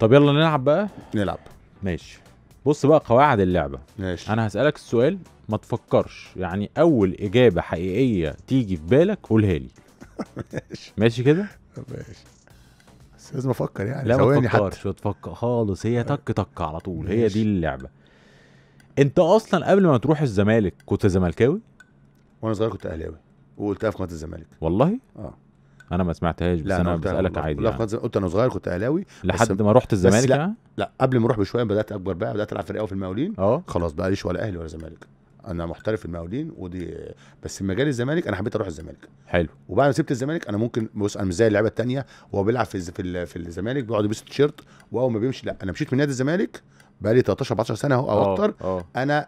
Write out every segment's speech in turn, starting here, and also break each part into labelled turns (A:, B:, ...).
A: طب يلا نلعب بقى نلعب ماشي بص بقى قواعد اللعبه ماشي انا هسالك السؤال ما تفكرش يعني اول اجابه حقيقيه تيجي في بالك قولها لي ماشي ماشي كده
B: ماشي بس لازم افكر يعني لا ما تفكرش
A: تفكر خالص هي تك تك على طول ماشي. هي دي اللعبه انت اصلا قبل ما تروح الزمالك كنت زملكاوي
B: وانا صغير كنت اهلاوي وقلتها في قناه الزمالك والله اه
A: انا ما سمعتهاش بس انا بسالك عادي يعني.
B: قلت انا صغير كنت اهلاوي لحد ما رحت الزمالك لا, يعني؟ لا قبل ما اروح بشويه بدات اكبر بقى بدات العب فرقه في المقاولين اه خلاص بقى ليش ولا اهلي ولا زمالك انا محترف في المقاولين ودي بس مجال الزمالك انا حبيت اروح الزمالك حلو وبعد ما سبت الزمالك انا ممكن بص انا مش زي اللعيبه الثانيه وهو بيلعب في في, في الزمالك بيقعد يلبس تيشيرت واول ما بيمشي لا انا مشيت من نادي الزمالك بقى لي 13 14 سنه اهو او أه، اكتر أه. انا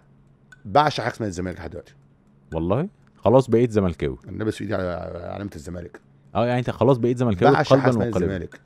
B: بعشق حاجه اسمها الزمالك لحد دلوقتي والله خلاص بقيت زملكاوي انا لابس في ايدي على علامه الزمالك
A: اه يعني انت خلاص بقيت زملكاوي قلبا الزمالك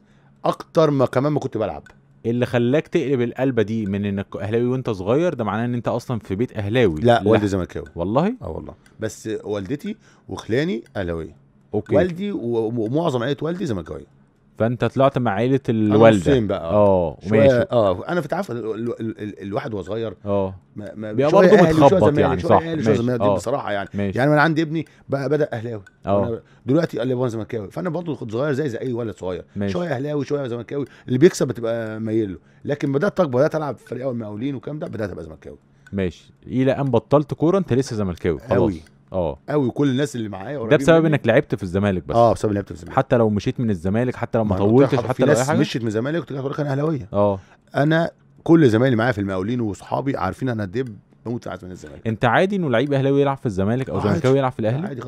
B: اكتر ما كمان ما كنت بلعب
A: اللي خلاك تقلب القلبه دي من انك اهلاوي وانت صغير ده معناه ان انت اصلا في بيت اهلاوي لا والدي زملكاوي
B: والله اه والله بس والدتي وخلاني اهلاويه اوكي والدي ومعظم عائله والدي زملكاويه
A: فانت طلعت مع عيله آه، الوالده بقى اه ماشي
B: اه انا في ال... الواحد وهو صغير اه بيبقى برضه متخبط يعني صح ماشي آه. بصراحه يعني ماشي. يعني انا عندي ابني بقى بدا اهلاوي اه دلوقتي قال لي وانا زملكاوي فانا برضه كنت صغير زي زي اي ولد صغير ماشي. شويه اهلاوي شويه زملكاوي اللي بيكسب بتبقى مايل له لكن بدات اكبر بدات العب في فريق اول مقاولين والكلام ده بدات ابقى زملكاوي ماشي الى ان
A: بطلت كوره انت لسه زملكاوي خلاص اه
B: قوي كل الناس اللي معايا ده بسبب انك
A: لعبت في الزمالك
B: بس اه بسبب لعبت في الزمالك حتى لو مشيت من الزمالك حتى لو ما طولتش حتى لو حاجة. مشيت من الزمالك كنت انا اهلاويه اه انا كل زمايلي معايا في المقاولين واصحابي عارفين انا قد ايه بموت ساعات من الزمالك انت عادي انه لعيب اهلاوي يلعب في الزمالك او زملكاوي يلعب في الاهلي عادي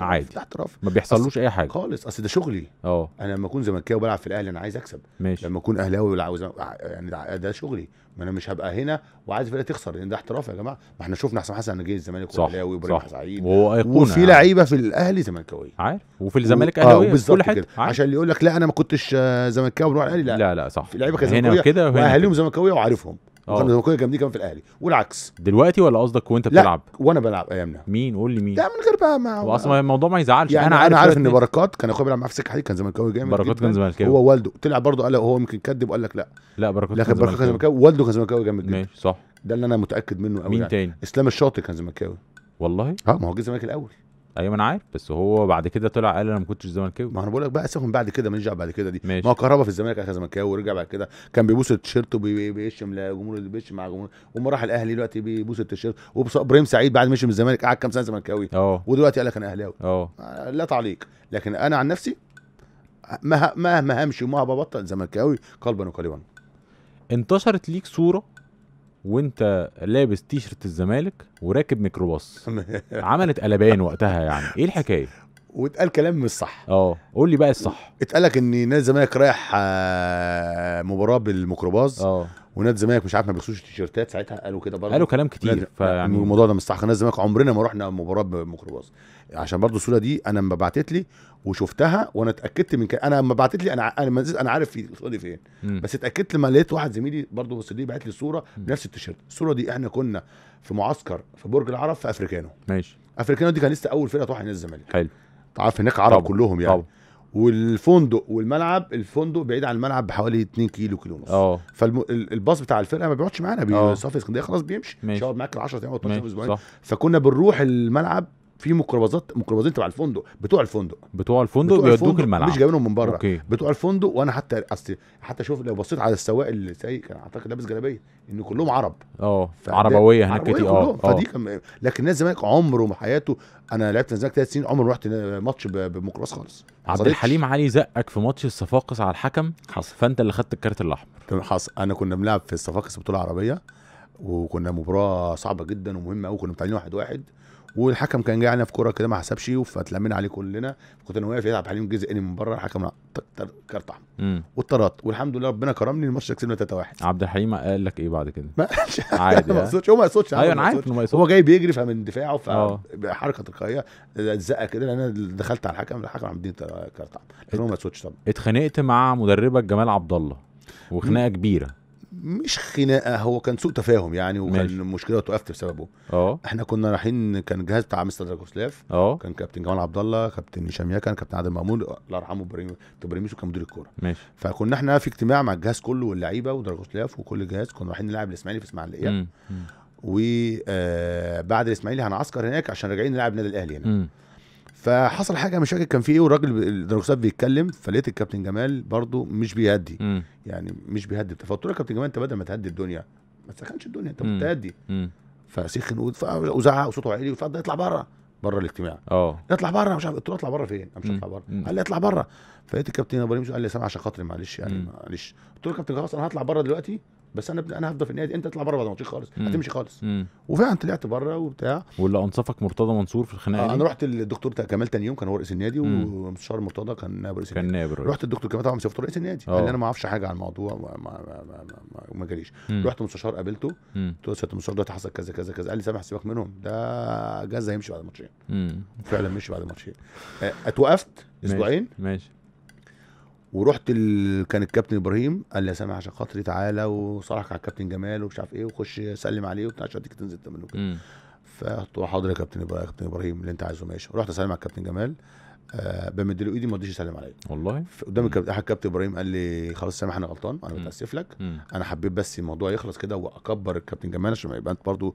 B: عادي ده احتراف ما بيحصلوش اي حاجه خالص اصل ده شغلي اه انا لما اكون زملكاوي بلعب في الاهلي انا عايز اكسب ماشي لما اكون اهلاوي وعاوز يعني ده شغلي ما انا مش هبقى هنا وعايز الفرقه تخسر لان يعني ده احتراف يا جماعه ما احنا شفنا حسام حسن جه الزمالك واهلاوي وابراهيم سعيد وهو ايقونه وفي يعني. لعيبه في الاهلي زملكاويه عارف وفي الزمالك آه، اهلاوي اهلاويه كل حته عشان اللي يقول لك لا انا ما كنتش آه، زملكاوي بروح الاهلي لا لا لا صح في لعيبه كانت زملكاويه واهاليهم زملكاويه وعارفهم آه. وكان زملكاويه جامدين كمان في الاهلي والعكس دلوقتي ولا قصدك وانت بتلعب؟ لا وانا بلعب ايامنا مين قول لي مين؟ لا من غير بقى ما هو اصلا الموضوع ما يزعلش يعني انا عارف انا عارف ان بركات كان اخويا بيلعب معاه في السكه كان زملكاوي جامد بركات كان زملكاوي هو والده طلع برضه قال هو يمكن كذب وقال لك لا لا بركات لكن بركات كان زملكاوي والده كان زملكاوي جامد جدا ماشي صح ده اللي انا متاكد منه قوي مين يعني. تاني؟ اسلام الشاطر كان زملكاوي والله؟ اه ما هو جه الزمالك الاول ايوه انا عارف بس هو بعد كده طلع قال انا ما كنتش زملكاوي ما انا بقول لك بقى سيبهم بعد كده ماليش بعد كده دي ماشي. ما هو كهربا في الزمالك اخذ زملكاوي ورجع بعد كده كان بيبوس التيشيرت وبيشم لجمهور اللي مع جمهور وما راح الاهلي دلوقتي بيبوس التيشيرت وابراهيم سعيد بعد ما مشي من الزمالك قعد كام سنه زملكاوي ودلوقتي قال لك انا اهلاوي اه لا تعليق لكن انا عن نفسي مهما همشي وما ببطل زملكاوي قلبا وقالبا انتشرت ليك صوره وانت لابس تيشرت الزمالك
A: وراكب ميكروباص عملت قلبان وقتها يعني ايه الحكايه واتقال كلام مش صح
B: اه قول لي بقى الصح اتقال لك ان نادي الزمالك رايح آه، مباراه بالميكروباص اه ونادي الزمالك مش عارف ما بيخشوش التيشيرتات ساعتها قالوا كده برضه قالوا كلام كتير فيعني الموضوع ده مستحق نادي الزمالك عمرنا ما رحنا مباراه بميكروباص عشان برضه الصوره دي انا لما بعتت لي وشفتها وانا اتاكدت من كده انا لما بعتت لي انا انا انا عارف في الصوره دي فين م. بس اتاكدت لما لقيت واحد زميلي برضه دي بعت لي الصوره بنفس التيشيرت الصوره دي احنا كنا في معسكر في برج العرب في افريكانو ماشي افريكانو دي كان لسه اول فرقه تروح نادي الزمالك حلو عارف هناك عرب طبعا. كلهم يعني طبعا. والفندق والملعب الفندق بعيد عن الملعب بحوالي 2 كيلو كيلو ونص اه فالباص بتاع الفرقه ما بيقعدش معانا بيصفي اه. اسكندريه خلاص بيمشي مش هيقعد معاك 10 ايام او 12 اسبوعين فكنا بنروح الملعب في ميكروباصات ميكروباصين تبع الفندق بتوع الفندق بتوع الفندق بيودوك الملعب مش جايبينهم من بره أوكي. بتوع الفندق وانا حتى اصل حتى شوف لو بصيت على السواق اللي سايق كان اعتقد لابس جلابيه ان كلهم عرب اه عربويه هناك كتير اه فدي أه. كان لكن الناس الزمالك عمره في حياته انا لعبت نادي الزمالك ثلاث سنين عمره رحت ماتش بميكروباص خالص عبد الحليم
A: علي زقك في ماتش الصفاقس على الحكم حصل فانت اللي خدت الكارت الاحمر
B: حصل انا كنا بنلعب في الصفاقس بطوله عربيه وكنا مباراه صعبه جدا ومهمه قوي كنا متعادلين واحد واحد والحكم كان جاي علينا في كوره كده ما حسبش فاتلمينا عليه كلنا كنت انا واقف يلعب حاليا جزء من بره الحكم كارت احمر واتطردت والحمد لله ربنا كرمني الماتش كسبنا 3-1 عبد الحليم قال لك ايه بعد كده؟ عادي ما يقصدش يعني. هو ما يقصدش ايوه انا عارف ما هو جاي بيجري فمن دفاعه فحركه آه. تلقائيه الزقه كده لان انا دخلت على الحكم الحكم عم كارت احمر هو ما يقصدش طبعا
A: اتخانقت مع مدربك جمال عبد الله وخناقه
B: كبيره مش خناقه هو كان سوء تفاهم يعني وكان مشكله اتوقفت بسببه اه احنا كنا رايحين كان الجهاز بتاع مستر دراجوسلاف اه كان كابتن جمال عبد الله كابتن هشام كان كابتن عادل مامون الله يرحمه ابراهيم تبريميسو كان مدير الكوره ماشي فكنا احنا في اجتماع مع الجهاز كله واللعيبه ودراجوسلاف وكل الجهاز كنا رايحين نلعب الاسماعيلي في اسماعيليه وبعد آه، الاسماعيلي هنعسكر هناك عشان راجعين نلعب النادي الاهلي هنا فحصل حاجه مش فاكر كان في ايه والراجل الدروسات بيتكلم فلقيت الكابتن جمال برضو مش بيهدي م. يعني مش بيهدي فقلت له يا كابتن جمال انت بدل ما تهدي الدنيا ما تسخنش الدنيا انت كنت تهدي فسخن وزعق وصوته عالي فضل يطلع بره بره الاجتماع اه يطلع بره مش عارف قلت له اطلع بره فين؟ مش هطلع بره قال لي اطلع بره فلقيت الكابتن ابراهيم قال لي سامع عشان خاطري معلش يعني معلش قلت له كابتن خلاص انا هطلع بره دلوقتي بس انا انا هفضل في النادي انت تطلع بره بعد الماتش خالص مم. هتمشي خالص مم. وفعلا طلعت بره وبتاع واللي انصفك مرتضى منصور في الخناقه آه انا رحت للدكتور كمال تاني يوم كان هو رئيس النادي ومستشار مرتضى كان نائب رئيس النادي كان نائب رحت للدكتور كمال طبعا مسافته رئيس النادي آه. قال لي انا ما اعرفش حاجه عن الموضوع ما, ما, ما, ما, ما جاليش رحت مستشار قابلته قلت له يا المستشار دلوقتي حصل كذا كذا كذا قال لي سامح سيبك منهم ده جاز هيمشي بعد الماتشين فعلا مشي بعد الماتشين آه، اتوقفت اسبوعين ماشي ورحت ال... كان الكابتن ابراهيم قال لي يا سامي عشان خاطري تعالى وصالحك على الكابتن جمال ومش عارف ايه وخش سلم عليه وبتاع عشان تنزل تمرين وكده فقلت له حاضر يا كابتن ابراهيم كابتن ابراهيم اللي انت عايزه ماشي رحت اسلم على الكابتن جمال آه بمد له ايدي ما رضيش يسلم عليا والله قدام الكابتن احد الكابتن ابراهيم قال لي خلاص سامح انا غلطان انا بتاسف لك انا حبيت بس الموضوع يخلص كده واكبر الكابتن جمال عشان ما يبقى انت برضه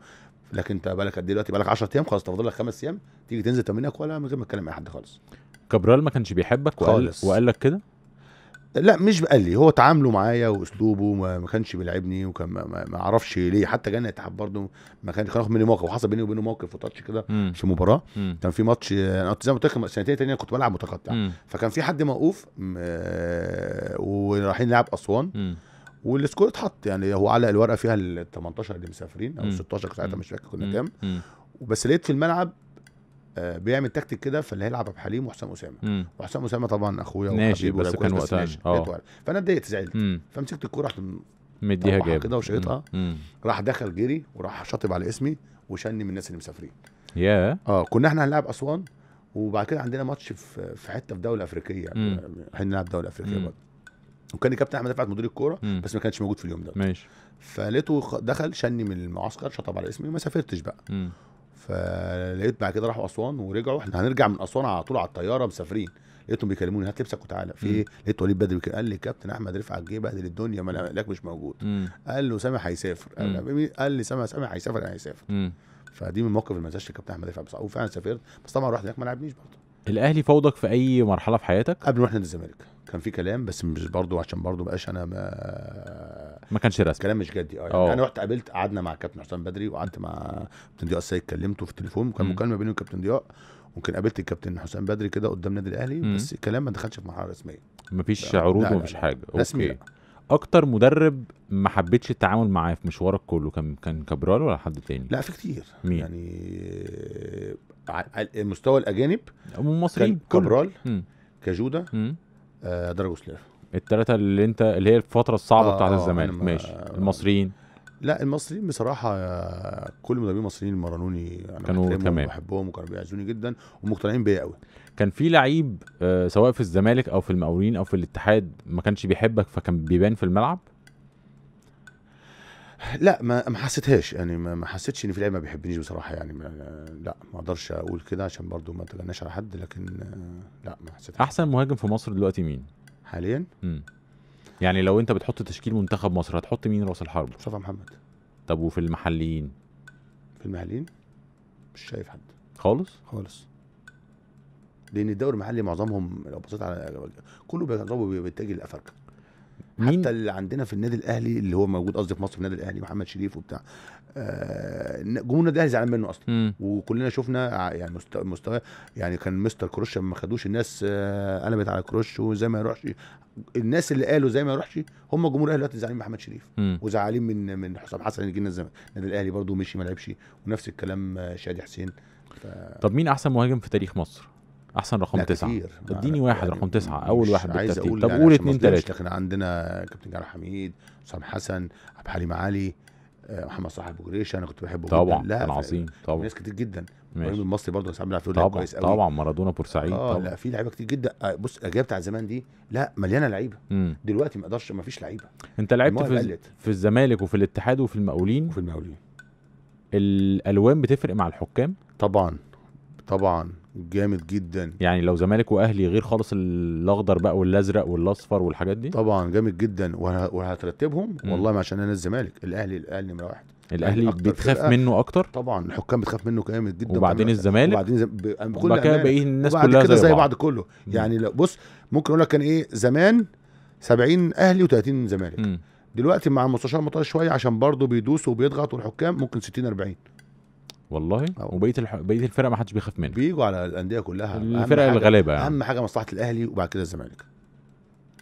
B: لكن انت بالك قد ايه دلوقتي بالك 10 ايام خلاص تفضل لك خمس ايام تيجي تنزل تمرينك ولا من غير ما تتكلم مع حد خالص كابرال ما كانش بيحبك وقال خالص. وقال لك كده لا مش قال لي هو تعامله معايا واسلوبه ما كانش بيلعبني وكان ما اعرفش ليه حتى جانا اتحاد برضه ما كانش خلاص مني موقف وحصل بيني وبينه موقف وتاتش كده في مباراه كان في ماتش انا كنت زي ما قلت لك سنتين تانية كنت بلعب متقطع فكان في حد موقوف آه، ورايحين نلعب اسوان والسكور اتحط يعني هو علق الورقه فيها ال 18 اللي مسافرين او 16 ساعتها مش فاكر كنا كام بس لقيت في الملعب آه، بيعمل تكتيك كده فاللي هيلعب عبد الحليم وحسام اسامه وحسام اسامه طبعا اخويا ناشي بس كان وقتها اه. فانا اتضايقت زعلت فمسكت الكوره رحت مديها جاب كده وشيطها راح دخل جري وراح شاطب على اسمي وشني من الناس اللي مسافرين يا yeah. اه كنا احنا هنلعب اسوان وبعد كده عندنا ماتش في حته في دوله افريقيه يعني هنلعب دوله افريقيه برضه وكان الكابتن احمد رفعت مدير الكوره بس ما كانش موجود في اليوم ده ماشي فلقيته دخل شني من المعسكر شطب على اسمي وما سافرتش بقى مم. فلقيت بعد كده راحوا اسوان ورجعوا احنا هنرجع من اسوان على طول على الطياره مسافرين لقيتهم بيكلموني هات لبسك وتعالى في ايه لقيت وليد بدري قال لي كابتن احمد رفعت جه بهدل الدنيا ما لك مش موجود مم. قال له سامي هيسافر قال, لي سامي سامي هيسافر يعني هيسافر فدي من موقف المزاج الكابتن احمد رفعت بصراحه وفعلا سافرت بس طبعا رحت هناك ما لعبنيش برضه الاهلي فوضك في اي مرحله في حياتك قبل ما احنا الزمالك كان في كلام بس مش برضه عشان برضه بقاش انا ما ما كانش رسمي كلام مش جدي اه يعني انا رحت قابلت قعدنا مع كابتن حسام بدري وقعدت مع كابتن ضياء السيد كلمته في التليفون وكان مكالمه بيني وكابتن ضياء ممكن قابلت الكابتن حسام بدري كده قدام النادي الاهلي بس الكلام ما دخلش في مرحله رسميه مفيش عروض ومفيش حاجه رسمي أوكي. اكتر مدرب
A: ما حبيتش التعامل معاه في مشوارك كله كان كان كابرال ولا حد تاني لا في كتير مين؟
B: يعني مستوى الاجانب المصريين كابرال كجوده آه درجوسلاف
A: الثلاثه اللي انت اللي هي الفتره الصعبه آه بتاعت آه، الزمالك يعني ماشي المصريين
B: لا المصريين بصراحه كل المدربين المصريين مرنوني انا كانوا تمام بحبهم وكانوا بيعزوني جدا ومقتنعين بيا قوي كان في لعيب آه
A: سواء في الزمالك او في المقاولين او في الاتحاد ما كانش بيحبك فكان بيبان في الملعب
B: لا ما ما حسيتهاش يعني ما حسيتش ان في لعيب ما بيحبنيش بصراحه يعني لا ما اقدرش اقول كده عشان برضو ما تجناش على حد لكن آه، لا ما حسيتهاش
A: احسن مهاجم في مصر دلوقتي مين؟ حاليا مم. يعني لو انت بتحط تشكيل منتخب مصر هتحط مين راس الحرب مصطفى محمد طب وفي المحليين في المحليين
B: مش شايف حد خالص خالص لان الدوري المحلي معظمهم لو بصيت على كله بيتجه لافريقيا مين؟ حتى اللي عندنا في النادي الاهلي اللي هو موجود قصدي في مصر في النادي الاهلي محمد شريف وبتاع آه جمهور النادي الاهلي زعلان منه اصلا مم. وكلنا شفنا يعني مستوى, يعني كان مستر كروش ما خدوش الناس آه قلبت على كروش وزي ما يروحش الناس اللي قالوا زي ما يروحش هم جمهور الاهلي دلوقتي زعلانين من محمد شريف وزعلانين من من حسام حسن اللي جه النادي الاهلي برده مشي ما لعبش ونفس الكلام آه، شادي حسين ف... طب
A: مين احسن مهاجم في تاريخ مصر؟ احسن رقم تسعه اديني واحد يعني رقم تسعه اول واحد عايز بالترتيب طب قول اثنين ثلاثه
B: احنا عندنا كابتن جعفر حميد حسام حسن عبد الحليم علي آه، محمد صلاح جريش انا كنت بحبه طبعا جدا. لا كان عظيم طبعا ناس كتير جدا ابراهيم المصري برضه ساعات بيلعب طبعا كويس قوي طبعا مارادونا بورسعيد اه طبعا. لا في لعيبه كتير جدا آه، بص الاجابه بتاع زمان دي لا مليانه لعيبه دلوقتي ما اقدرش ما فيش لعيبه
A: انت لعبت في, بقلت. في الزمالك وفي الاتحاد وفي المقاولين وفي المقاولين الالوان بتفرق مع الحكام طبعا طبعا جامد جدا يعني لو زمالك واهلي غير خالص
B: الاخضر بقى والازرق والاصفر والحاجات دي طبعا جامد جدا وهترتبهم والله ما عشان انا الزمالك الاهلي الاهلي نمره واحد الاهلي بتخاف فرقة. منه اكتر طبعا الحكام بتخاف منه جامد جدا وبعدين الزمالك وبعدين زم... ب... كل بقيه الناس كلها كده زي, بعض. بعض كله يعني لو بص ممكن اقول لك كان ايه زمان 70 اهلي و30 زمالك م. دلوقتي مع المستشار مطار شويه عشان برضه بيدوس وبيضغط والحكام ممكن 60 40 والله وبقيه الح... بقيه الفرق ما حدش بيخاف منها بيجوا على الانديه كلها الفرق الغلابه يعني. اهم حاجه مصلحه الاهلي وبعد كده الزمالك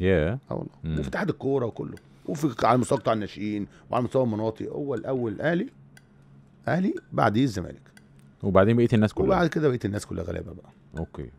B: يا yeah. اه والله وفي اتحاد الكوره وكله وفي على مستوى بتاع الناشئين وعلى مستوى المناطق هو الاول الاهلي اهلي بعديه الزمالك وبعدين بقيه الناس كلها وبعد كده بقيه الناس كلها غلابه بقى اوكي